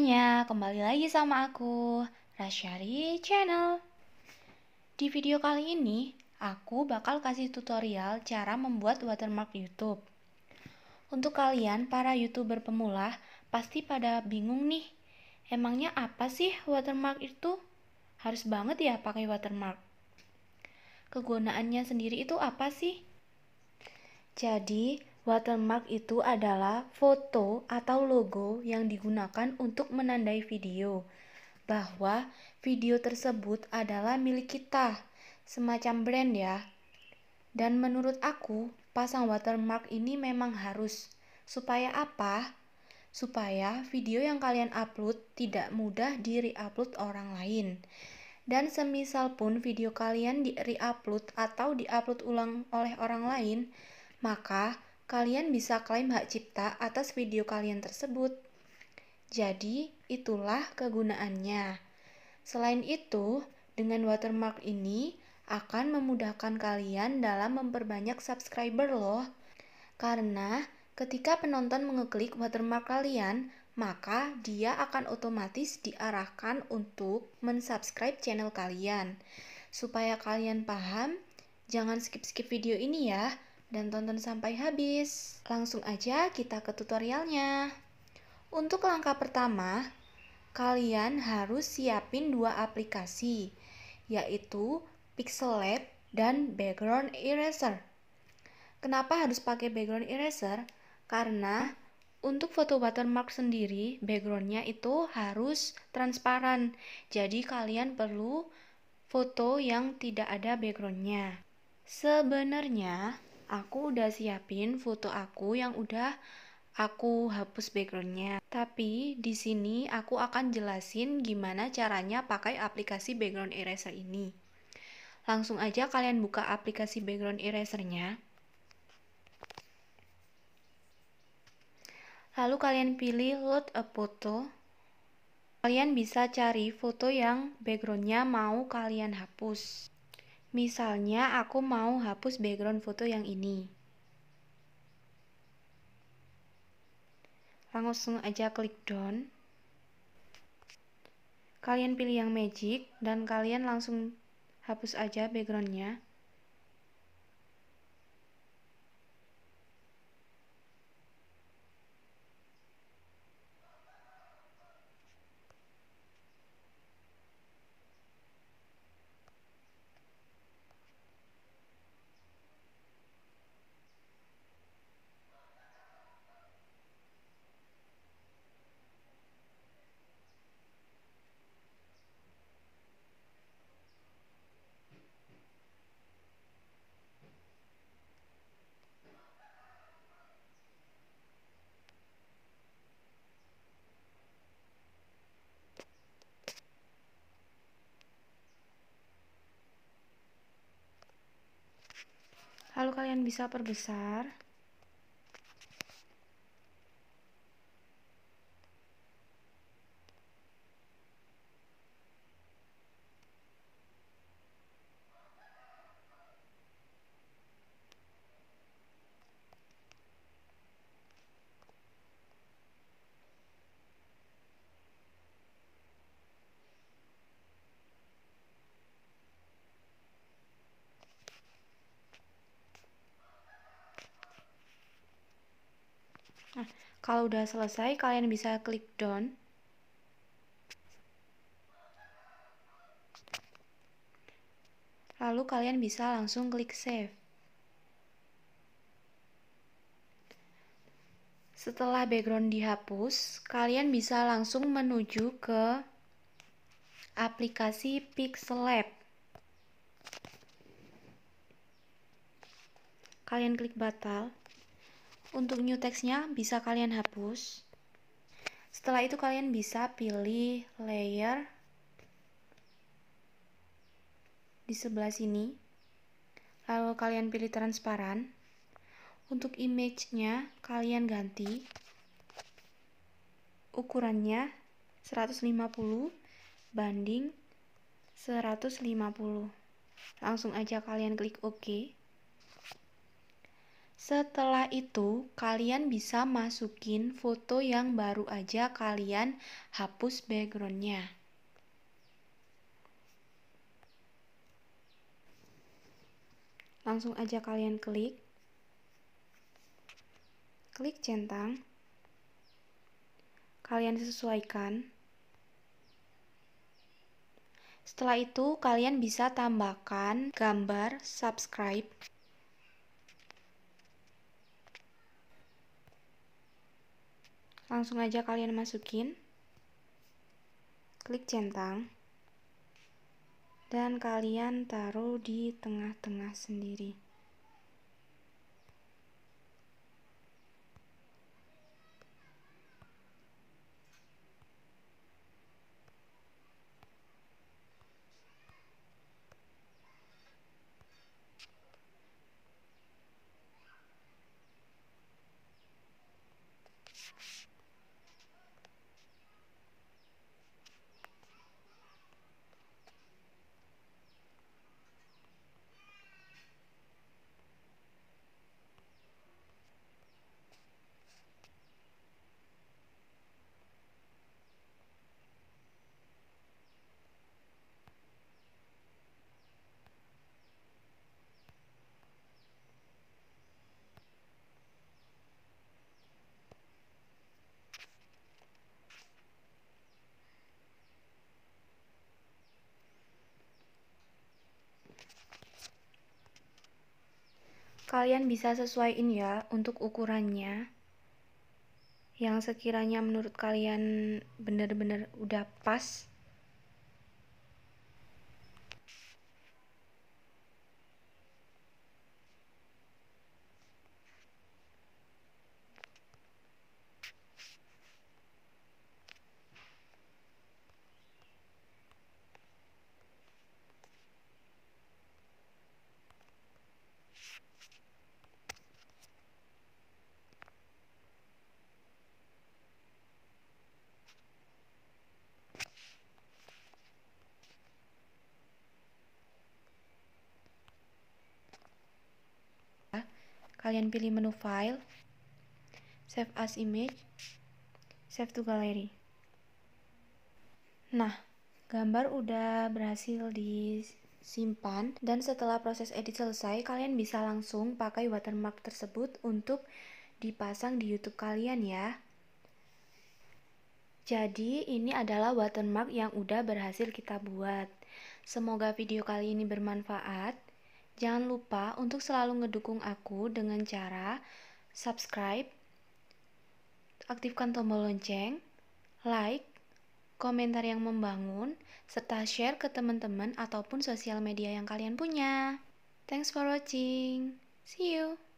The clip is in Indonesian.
semuanya, kembali lagi sama aku, Rasyari Channel. Di video kali ini, aku bakal kasih tutorial cara membuat watermark YouTube. Untuk kalian para YouTuber pemula, pasti pada bingung nih. Emangnya apa sih watermark itu? Harus banget ya pakai watermark. Kegunaannya sendiri itu apa sih? Jadi, Watermark itu adalah foto atau logo yang digunakan untuk menandai video bahwa video tersebut adalah milik kita, semacam brand ya. Dan menurut aku, pasang watermark ini memang harus. Supaya apa? Supaya video yang kalian upload tidak mudah di-reupload orang lain. Dan semisal pun video kalian di-reupload atau di-upload ulang oleh orang lain, maka kalian bisa klaim hak cipta atas video kalian tersebut. Jadi, itulah kegunaannya. Selain itu, dengan watermark ini akan memudahkan kalian dalam memperbanyak subscriber loh. Karena ketika penonton mengeklik watermark kalian, maka dia akan otomatis diarahkan untuk mensubscribe channel kalian. Supaya kalian paham, jangan skip-skip video ini ya dan tonton sampai habis. Langsung aja kita ke tutorialnya. Untuk langkah pertama, kalian harus siapin dua aplikasi, yaitu Pixel Lab dan Background Eraser. Kenapa harus pakai background eraser? Karena untuk foto watermark sendiri, backgroundnya itu harus transparan. Jadi kalian perlu foto yang tidak ada backgroundnya. Sebenarnya aku udah siapin foto aku yang udah aku hapus backgroundnya. Tapi di sini aku akan jelasin gimana caranya pakai aplikasi background eraser ini. Langsung aja kalian buka aplikasi background erasernya. Lalu kalian pilih load a photo. Kalian bisa cari foto yang backgroundnya mau kalian hapus. Misalnya aku mau hapus background foto yang ini. Langsung aja klik down. Kalian pilih yang magic dan kalian langsung hapus aja backgroundnya. Lalu kalian bisa perbesar Kalau udah selesai, kalian bisa klik done. Lalu kalian bisa langsung klik save. Setelah background dihapus, kalian bisa langsung menuju ke aplikasi Pixel Lab. Kalian klik batal. Untuk new textnya bisa kalian hapus. Setelah itu kalian bisa pilih layer di sebelah sini. Lalu kalian pilih transparan. Untuk image-nya kalian ganti ukurannya 150 banding 150. Langsung aja kalian klik OK. Setelah itu, kalian bisa masukin foto yang baru aja kalian hapus backgroundnya. Langsung aja kalian klik. Klik centang. Kalian sesuaikan. Setelah itu, kalian bisa tambahkan gambar subscribe langsung aja kalian masukin klik centang dan kalian taruh di tengah-tengah sendiri Kalian bisa sesuaiin ya untuk ukurannya. Yang sekiranya menurut kalian benar-benar udah pas kalian pilih menu file, save as image, save to gallery. Nah, gambar udah berhasil disimpan dan setelah proses edit selesai, kalian bisa langsung pakai watermark tersebut untuk dipasang di YouTube kalian ya. Jadi, ini adalah watermark yang udah berhasil kita buat. Semoga video kali ini bermanfaat. Jangan lupa untuk selalu ngedukung aku dengan cara subscribe, aktifkan tombol lonceng, like, komentar yang membangun, serta share ke teman-teman ataupun sosial media yang kalian punya. Thanks for watching. See you.